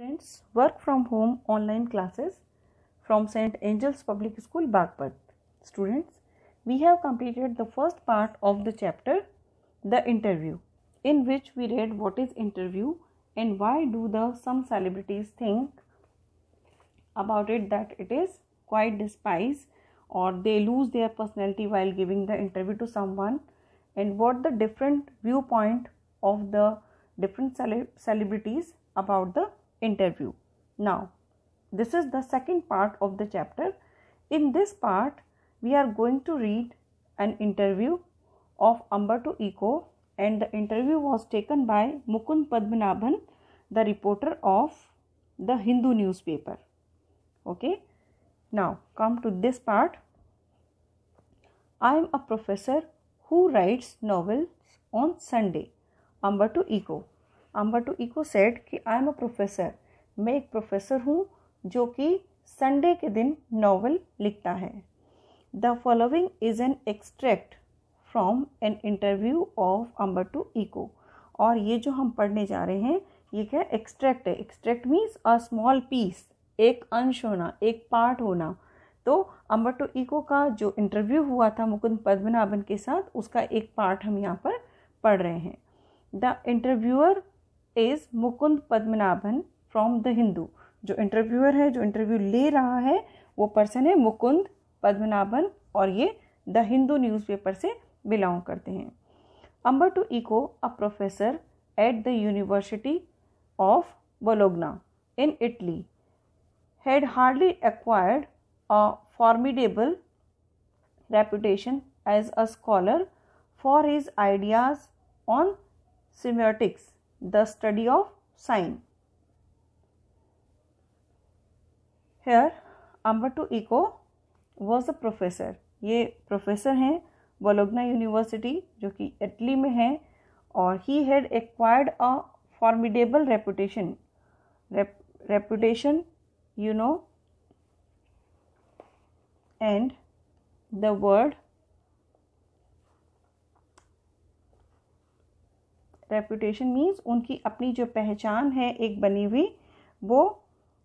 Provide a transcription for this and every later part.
Friends, work from home online classes from St. Angel's Public School, Bagpat. Students, we have completed the first part of the chapter, The Interview, in which we read what is interview and why do the some celebrities think about it that it is quite despise or they lose their personality while giving the interview to someone and what the different viewpoint of the different cele- celebrities about the interview. Now, this is the second part of the chapter. In this part, we are going to read an interview of Ambatu Eco, and the interview was taken by Mukund Padmanabhan, the reporter of the Hindu newspaper. Okay, now come to this part. I am a professor who writes novels on Sunday. Ambatu Eco. Umberto Eco said कि I am a professor मैं एक professor हूँ जो कि Sunday के दिन novel लिखता है the following is an extract from an interview of Umberto Eco और ये जो हम पढ़ने जा रहे हैं ये क्या एक्सट्रैक्ट है extract means a small piece एक अंश होना एक पार्ट होना तो टू इको का जो इंटरव्यू हुआ था मुकुंद पद्मनाभन के साथ उसका एक पार्ट हम यहाँ पर पढ़ रहे हैं the interviewer is Mukund Padmanabhan from the Hindu जो इंटरव्यूअर है जो इंटरव्यू ले रहा है वो पर्सन है मुकुंद पद्मनाभन और ये द हिंदू न्यूज़पेपर से बिलोंग करते हैं Umberto Eco a professor at the university of Bologna in Italy had hardly acquired a formidable reputation as a scholar for his ideas on semiotics the study of sign here to Eco was a professor ये professor हैं Bologna university जो कि Italy में है और he had acquired a formidable reputation reputation you know and the world reputation means उनकी अपनी जो पहचान है एक बनी हुई वो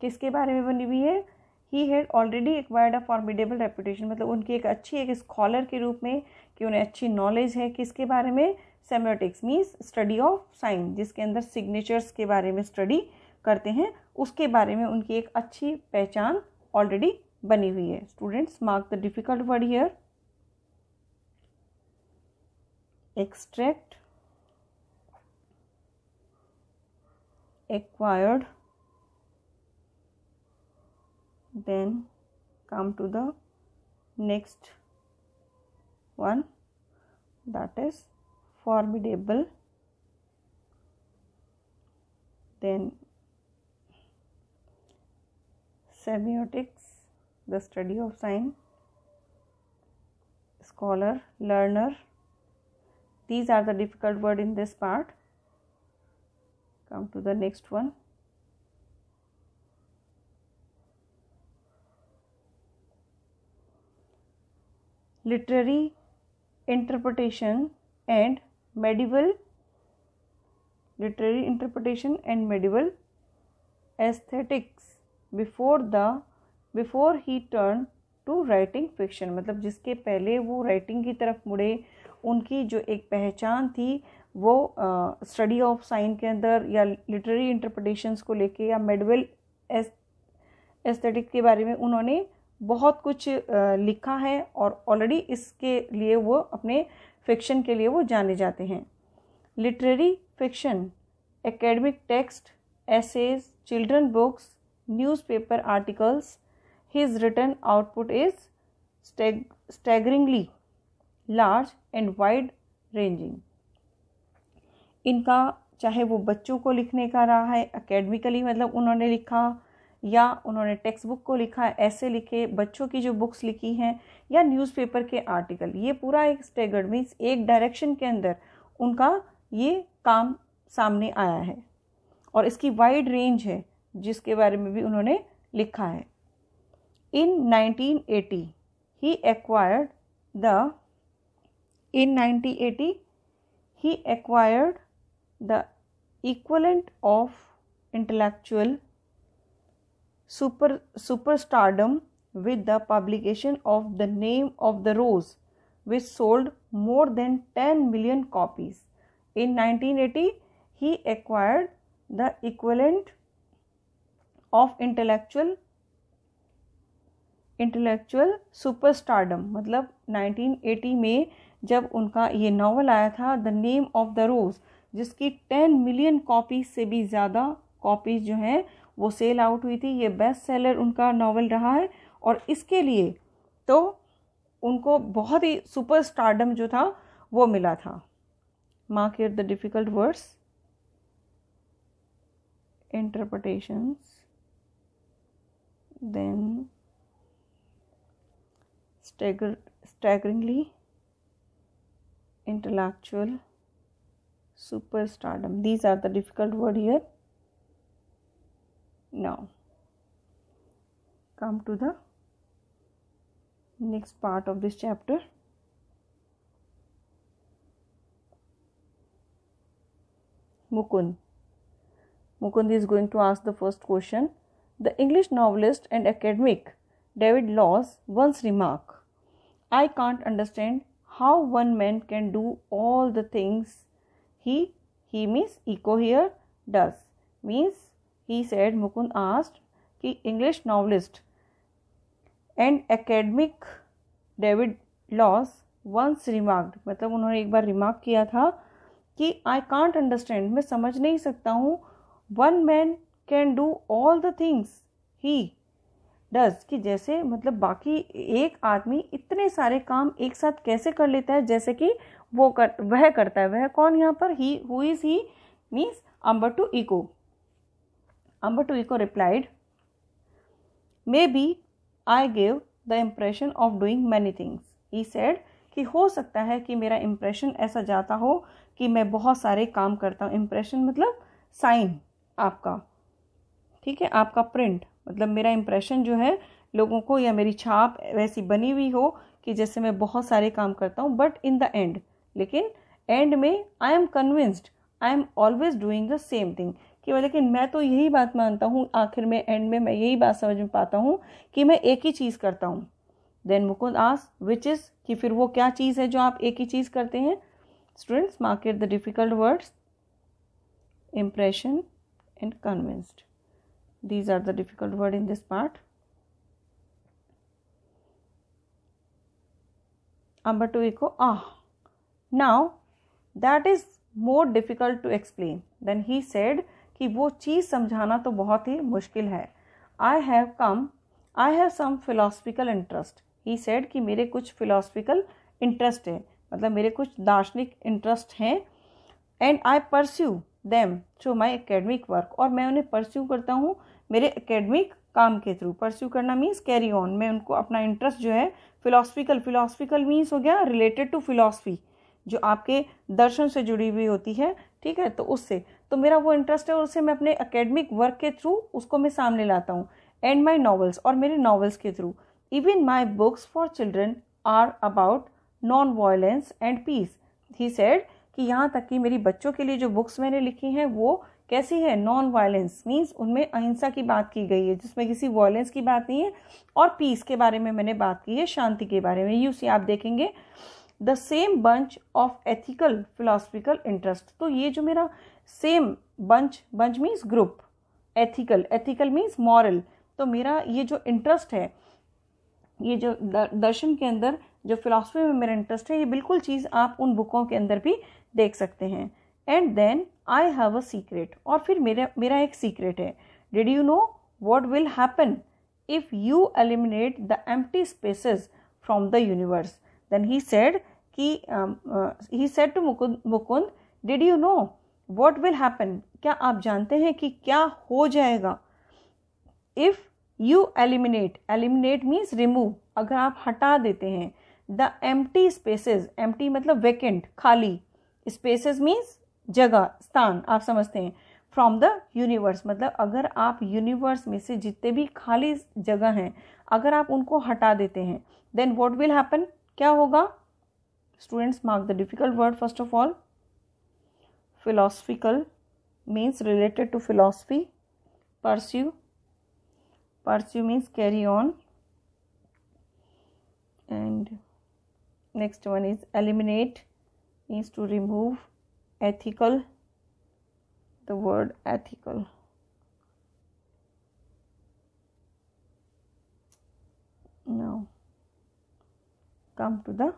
किसके बारे में बनी हुई है he had already acquired a formidable reputation मतलब उनकी एक अच्छी एक स्कॉलर के रूप में कि उन्हें अच्छी नॉलेज है किसके बारे में semiotics means study of sign जिसके अंदर सिग्नेचर्स के बारे में स्टडी करते हैं उसके बारे में उनकी एक अच्छी पहचान ऑलरेडी बनी हुई है students mark the difficult word here extract acquired then come to the next one that is formidable then semiotics the study of sign scholar learner these are the difficult word in this part come to the next one literary interpretation and medieval literary interpretation and medieval aesthetics before the before he turned to writing fiction मतलब जिसके पहले वो writing की तरफ मुड़े उनकी जो एक पहचान थी वो स्टडी ऑफ साइन के अंदर या लिटरेरी इंटरप्रटेशंस को लेके या मेडवेल एस्थेटिक के बारे में उन्होंने बहुत कुछ लिखा है और ऑलरेडी इसके लिए वो अपने फिक्शन के लिए वो जाने जाते हैं literary fiction academic texts essays children books newspaper articles his written output is staggeringly large and wide ranging इनका चाहे वो बच्चों को लिखने का रहा है अकेडमिकली मतलब उन्होंने लिखा या उन्होंने टेक्स्ट बुक को लिखा ऐसे लिखे बच्चों की जो बुक्स लिखी हैं या न्यूज़पेपर के आर्टिकल ये पूरा एक स्टेगर्ड मीन्स एक डायरेक्शन के अंदर उनका ये काम सामने आया है और इसकी वाइड रेंज है जिसके बारे में भी उन्होंने लिखा है in 1980 he acquired the in 1980 he acquired the equivalent of intellectual super superstardom with the publication of The Name of the Rose, which sold more than 10 million copies. In 1980, he acquired the equivalent of intellectual intellectual superstardom मतलब 1980 में जब उनका ये novel आया था the name of the rose जिसकी ten million copies से भी ज़्यादा कॉपीज जो हैं वो सेल आउट हुई थी ये बेस्ट सेलर उनका नावल रहा है और इसके लिए तो उनको बहुत ही सुपर स्टारडम जो था वो मिला था mark the difficult words interpretations then stagger staggeringly intellectual superstardom. These are the difficult word here. Now, come to the next part of this chapter. Mukund. Mukund is going to ask the first question. The English novelist and academic David Laws once remarked, I can't understand how one man can do all the things he he means echo here does means he said Mukund asked कि English novelist and academic David Lodge once remarked मतलब उन्होंने एक बार remark किया था कि I can't understand मैं समझ नहीं सकता हूँ one man can do all the things he does कि जैसे मतलब बाकी एक आदमी इतने सारे काम एक साथ कैसे कर लेता है जैसे कि वो कर वह करता है वह कौन यहाँ पर he who is he means Umberto Eco Umberto Eco replied maybe I give the impression of doing many things he said कि हो सकता है कि मेरा इम्प्रेशन ऐसा जाता हो कि मैं बहुत सारे काम करता हूँ इम्प्रेशन मतलब साइन आपका ठीक है आपका प्रिंट मतलब मेरा इम्प्रेशन जो है लोगों को या मेरी छाप वैसी बनी हुई हो कि जैसे मैं बहुत सारे काम करता हूँ बट इन द एंड लेकिन एंड में I am convinced I am always doing the same thing कि लेकिन मतलब मैं तो यही बात मानता हूँ आखिर में एंड में मैं यही बात समझ में पाता हूँ कि मैं एक ही चीज़ करता हूँ देन मुकुंद आस विच इज़ कि फिर वो क्या चीज़ है जो आप एक ही चीज़ करते हैं students mark the difficult words impression and convinced these are the difficult word in this part number 2 echo ah now that is more difficult to explain then he said कि वो चीज़ समझाना तो बहुत ही मुश्किल है I have come I have some philosophical interest he said कि मेरे कुछ फिलोसफिकल इंटरेस्ट है मतलब मेरे कुछ दार्शनिक इंटरेस्ट हैं and I pursue them to my academic work और मैं उन्हें परस्यू करता हूँ मेरे एकेडमिक काम के थ्रू परस्यू करना मीन्स कैरी ऑन मैं उनको अपना इंटरेस्ट जो है फिलोसफिकल फिलोसफिकल मीन्स हो गया रिलेटेड टू फिलोसफी जो आपके दर्शन से जुड़ी हुई होती है ठीक है तो उससे तो मेरा वो इंटरेस्ट है और उसे मैं अपने अकेडमिक वर्क के थ्रू उसको मैं सामने लाता हूँ एंड माई नॉवल्स और मेरे नॉवल्स के through even my books for children are about non violence and peace he said कि यहाँ तक कि मेरी बच्चों के लिए जो बुक्स मैंने लिखी हैं वो कैसी है नॉन वायलेंस मीन्स उनमें अहिंसा की बात की गई है जिसमें किसी वायलेंस की बात नहीं है और पीस के बारे में मैंने बात की है शांति के बारे में यू सी आप देखेंगे the same bunch of ethical philosophical interest तो ये जो मेरा same bunch bunch means group ethical ethical means moral तो मेरा ये जो इंटरेस्ट है ये जो दर्शन के अंदर जो फिलासफी में मेरा इंटरेस्ट है ये बिल्कुल चीज़ आप उन बुकों के अंदर भी देख सकते हैं and then I have a secret और फिर मेरा मेरा एक सीक्रेट है did you know what will happen if you eliminate the empty spaces from the universe then he said कि he said to Mukund Mukund did you know what will happen क्या आप जानते हैं कि क्या हो जाएगा if you eliminate eliminate means remove अगर आप हटा देते हैं द एम्प्टी स्पेसिस एम्प्टी मतलब वेकेंट खाली स्पेसिस मीन्स जगह स्थान आप समझते हैं फ्रॉम द यूनिवर्स मतलब अगर आप यूनिवर्स में से जितने भी खाली जगह हैं अगर आप उनको हटा देते हैं देन वॉट विल हैपन क्या होगा students mark the difficult word first of all philosophical means related to philosophy pursue pursue means carry on and next one is eliminate means to remove ethical the word ethical now come to the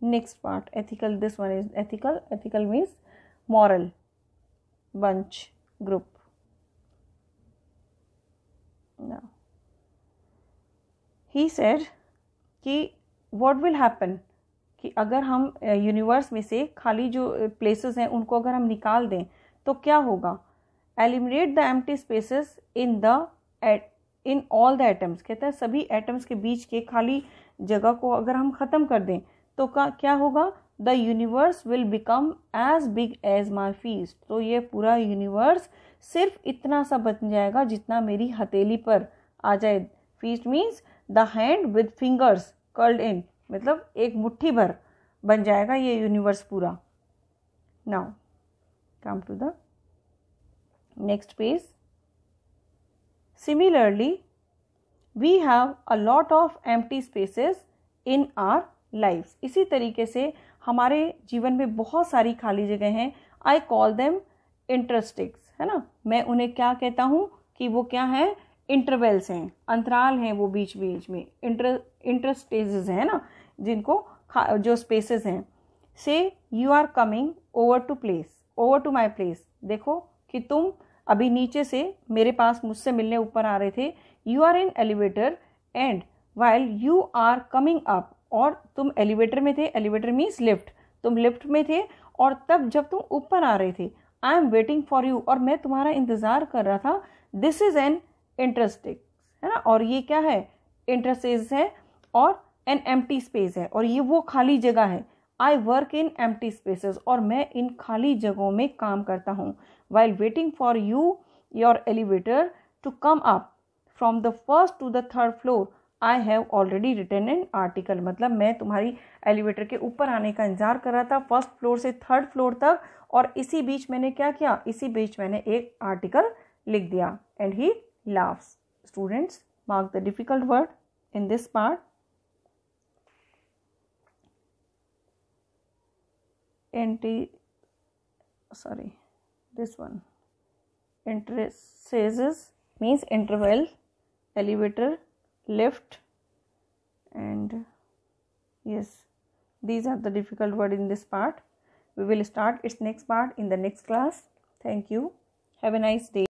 next part ethical this one is ethical ethical means moral bunch group now he said ki what will happen कि अगर हम universe में से खाली जो places हैं उनको अगर हम निकाल दें तो क्या होगा eliminate the empty spaces in the in all the atoms कहता है सभी एटम्स के बीच के खाली जगह को अगर हम ख़त्म कर दें तो का क्या होगा the universe will become as big as my fist तो ये पूरा यूनिवर्स सिर्फ इतना सा बन जाएगा जितना मेरी हथेली पर आ जाए fist means the hand with fingers curled in मतलब एक मुट्ठी भर बन जाएगा ये यूनिवर्स पूरा now come to the next page similarly we have a lot of टी स्पेसेस इन आर लाइफ इसी तरीके से हमारे जीवन में बहुत सारी खाली जगह हैं आई कॉल देम इंटरस्टिक्स है ना मैं उन्हें क्या कहता हूँ कि वो क्या है इंटरवेल्स हैं अंतराल हैं वो बीच बीच में इंटर इंटरस्टेज हैं ना जिनको जो स्पेसेस हैं से you are coming over to place over to my place देखो कि तुम अभी नीचे से मेरे पास मुझसे मिलने ऊपर आ रहे थे you are in elevator and while you are coming up और तुम एलिवेटर में थे एलिवेटर मीन्स लिफ्ट तुम लिफ्ट में थे और तब जब तुम ऊपर आ रहे थे I am waiting for you और मैं तुम्हारा इंतज़ार कर रहा था दिस इज़ एन इंटरेस्टिंग है ना और ये क्या है इंटरेस्ट है और एन एम स्पेस है और ये वो खाली जगह है आई वर्क इन एम स्पेसेस और मैं इन खाली जगहों में काम करता हूँ while waiting for you your elevator to come up from the first to the third floor I have already written an article मतलब मैं तुम्हारी एलिवेटर के ऊपर आने का इंतजार कर रहा था फर्स्ट फ्लोर से थर्ड फ्लोर तक और इसी बीच मैंने क्या किया इसी बीच मैंने एक आर्टिकल लिख दिया and he laughs students mark the difficult word in this part anti sorry this one interfaces means interval elevator lift and yes these are the difficult word in this part we will start its next part in the next class thank you have a nice day